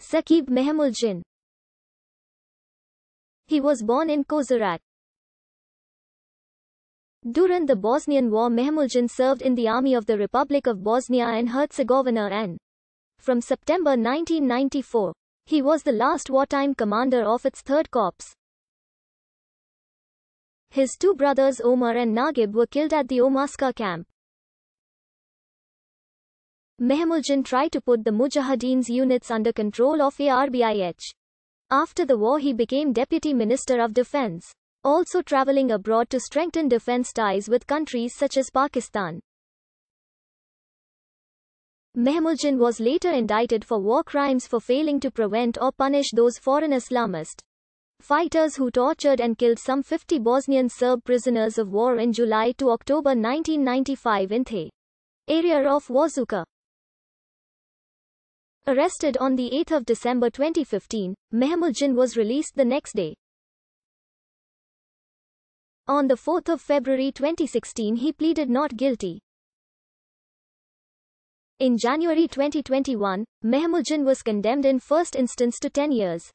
Saqib Mehmuljin. He was born in Kozarat. During the Bosnian War Mehmuljin served in the Army of the Republic of Bosnia and Herzegovina and from September 1994, he was the last wartime commander of its 3rd Corps. His two brothers Omar and Nagib were killed at the Omaska camp. Mehmuljan tried to put the Mujahideen's units under control of ARBIH. After the war he became Deputy Minister of Defense. Also traveling abroad to strengthen defense ties with countries such as Pakistan. Mehmuljan was later indicted for war crimes for failing to prevent or punish those foreign Islamist fighters who tortured and killed some 50 Bosnian Serb prisoners of war in July to October 1995 in the area of Wazuka. Arrested on 8 December 2015, Mehmuljin was released the next day. On 4 February 2016 he pleaded not guilty. In January 2021, Mehmuljin was condemned in first instance to 10 years.